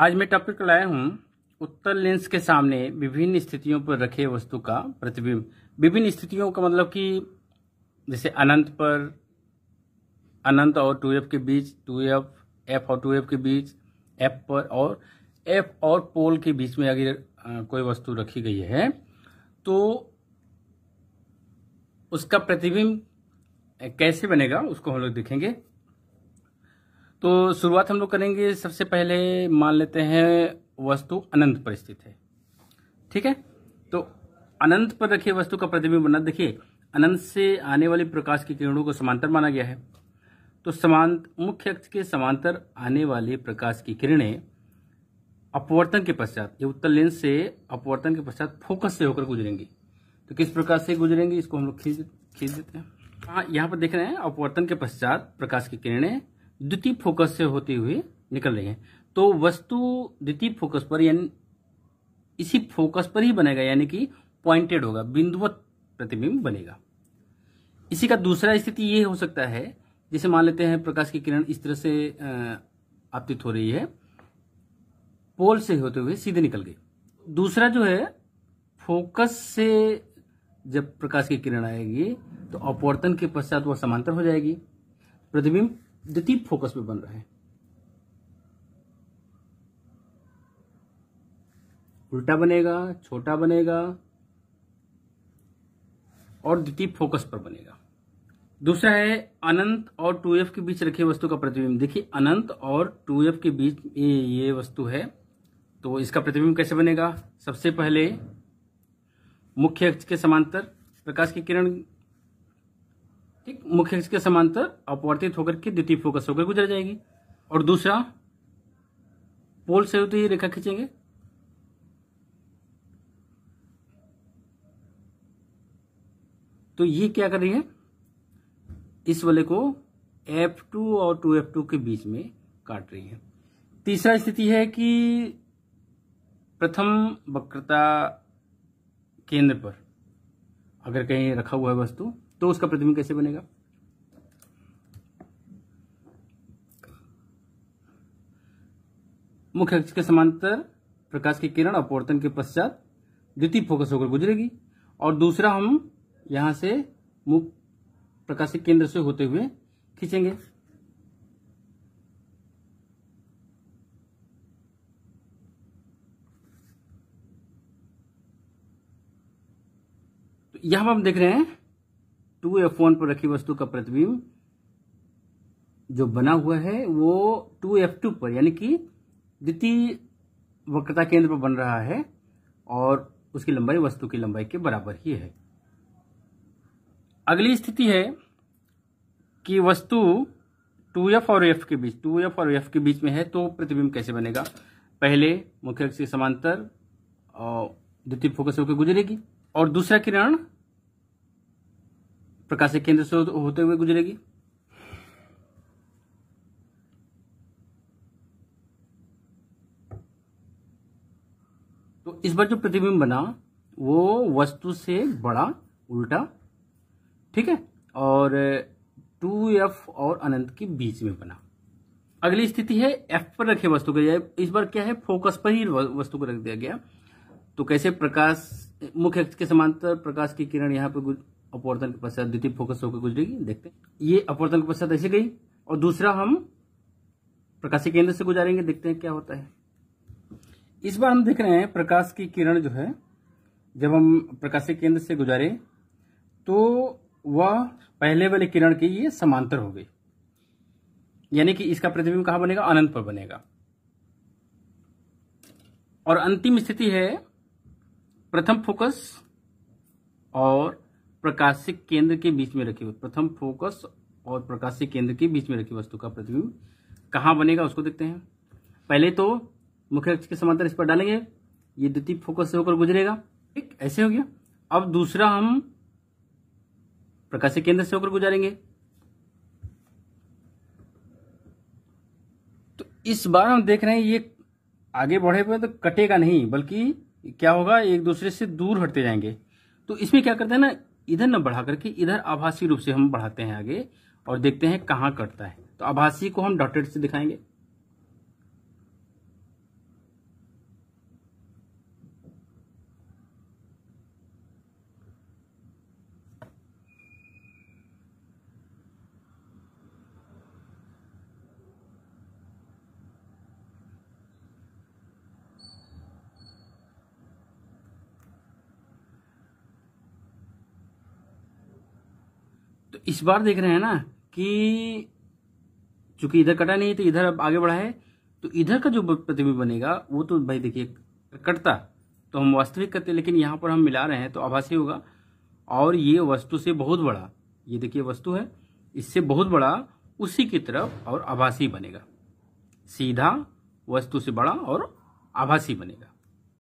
आज मैं टॉपिक लाया हूँ उत्तर लेंस के सामने विभिन्न स्थितियों पर रखे वस्तु का प्रतिबिंब विभिन्न स्थितियों का मतलब कि जैसे अनंत पर अनंत और टू के बीच टू एफ और टू के बीच एफ पर और एफ और पोल के बीच में अगर कोई वस्तु रखी गई है तो उसका प्रतिबिंब कैसे बनेगा उसको हम लोग देखेंगे तो शुरुआत हम लोग करेंगे सबसे पहले मान लेते हैं वस्तु अनंत पर स्थित है ठीक है तो अनंत पर रखे वस्तु का प्रतिबिंब बना देखिए अनंत से आने वाले प्रकाश की किरणों को समांतर माना गया है तो समान मुख्य अक्ष के समांतर आने वाले प्रकाश की किरणें अपवर्तन के पश्चात ये उत्तर लेंस से अपवर्तन के पश्चात फोकस से होकर गुजरेंगी तो किस प्रकार से गुजरेंगे इसको हम लोग खींच खींच देते हैं हाँ यहाँ पर देख रहे हैं अपवर्तन के पश्चात प्रकाश की किरणें द्वितीय फोकस से होते हुए निकल रही है तो वस्तु द्वितीय फोकस पर यानी इसी फोकस पर ही बनेगा यानी कि पॉइंटेड होगा बिंदुवत प्रतिबिंब बनेगा इसी का दूसरा स्थिति ये हो सकता है जैसे मान लेते हैं प्रकाश की किरण इस तरह से आपतित हो रही है पोल से होते हुए सीधे निकल गई दूसरा जो है फोकस से जब प्रकाश की किरण आएगी तो अपवर्तन के पश्चात वह समांतर हो जाएगी प्रतिबिंब द्वितीय फोकस में बन रहा है उल्टा बनेगा छोटा बनेगा और द्वितीय फोकस पर बनेगा दूसरा है अनंत और 2f के बीच रखी वस्तु का प्रतिबिंब देखिए अनंत और 2f के बीच ये वस्तु है तो इसका प्रतिबिंब कैसे बनेगा सबसे पहले मुख्य अक्ष के समांतर प्रकाश की किरण ठीक मुख्य अक्ष के समांतर अपवर्तित होकर के द्वितीय फोकस होकर गुजर जाएगी और दूसरा पोल से होती तो ये रेखा खींचेंगे तो ये क्या कर रही है इस वाले को F2 और 2F2 के बीच में काट रही है तीसरा स्थिति है कि प्रथम वक्रता केंद्र पर अगर कहीं रखा हुआ है वस्तु तो उसका प्रतिबिंब कैसे बनेगा मुख्य अक्ष के समांतर प्रकाश की किरण अपवर्तन के पश्चात द्वितीय फोकस होकर गुजरेगी और दूसरा हम यहां से मुख प्रकाशिक केंद्र से होते हुए खींचेंगे यहां यहां हम देख रहे हैं टू एफ वन पर रखी वस्तु का प्रतिबिंब जो बना हुआ है वो टू एफ टू पर यानी कि द्वितीय वक्रता केंद्र पर बन रहा है और उसकी लंबाई वस्तु की लंबाई के बराबर ही है अगली स्थिति है कि वस्तु 2f और f के बीच 2f और f के बीच में है तो प्रतिबिंब कैसे बनेगा पहले मुख्य अक्ष के समांतर द्वितीय फोकस होकर गुजरेगी और दूसरा किरण प्रकाशिक केंद्र से होते हुए गुजरेगी तो इस बार जो प्रतिबिंब बना वो वस्तु से बड़ा उल्टा ठीक है और टू एफ और अनंत के बीच में बना अगली स्थिति है एफ पर रखे वस्तु के इस बार क्या है फोकस पर ही वस्तु को रख दिया गया तो कैसे प्रकाश मुख्य अक्ष के समांतर प्रकाश की किरण यहाँ पर अपवर्तन के पश्चात द्वितीय फोकस होकर गुजरेगी देखते हैं ये अपवर्तन के पश्चात ऐसे गई और दूसरा हम प्रकाशीय केंद्र से गुजारेंगे देखते हैं क्या होता है इस बार हम देख रहे हैं प्रकाश की किरण जो है जब हम प्रकाशीय केंद्र से गुजारे तो वह पहले वाले किरण के ये समांतर हो गई यानी कि इसका प्रतिबिंब कहा बनेगा अनंत पर बनेगा और अंतिम स्थिति है प्रथम फोकस और प्रकाशिक केंद्र के बीच में रखी हुई प्रथम फोकस और प्रकाशिक केंद्र के बीच में रखी वस्तु का प्रतिबिंब कहाँ बनेगा उसको देखते हैं पहले तो मुख्य अक्ष के समांतर इस पर डालेंगे ये द्वितीय फोकस से होकर गुजरेगा एक ऐसे हो गया अब दूसरा हम प्रकाशिक केंद्र से होकर गुजारेंगे तो इस बार हम देख रहे हैं ये आगे बढ़े हुए तो कटेगा नहीं बल्कि क्या होगा एक दूसरे से दूर हटते जाएंगे तो इसमें क्या करते हैं ना इधर न बढ़ा करके इधर आभासी रूप से हम बढ़ाते हैं आगे और देखते हैं कहाँ कटता है तो आभासी को हम डॉटेड से दिखाएंगे तो इस बार देख रहे हैं ना कि चूंकि इधर कटा नहीं तो इधर अब आगे बढ़ा है तो इधर का जो प्रतिबिंब बनेगा वो तो भाई देखिए कटता तो हम वास्तविक करते लेकिन यहाँ पर हम मिला रहे हैं तो आभासी होगा और ये वस्तु से बहुत बड़ा ये देखिए वस्तु है इससे बहुत बड़ा उसी की तरफ और आभासी बनेगा सीधा वस्तु से बड़ा और आभासी बनेगा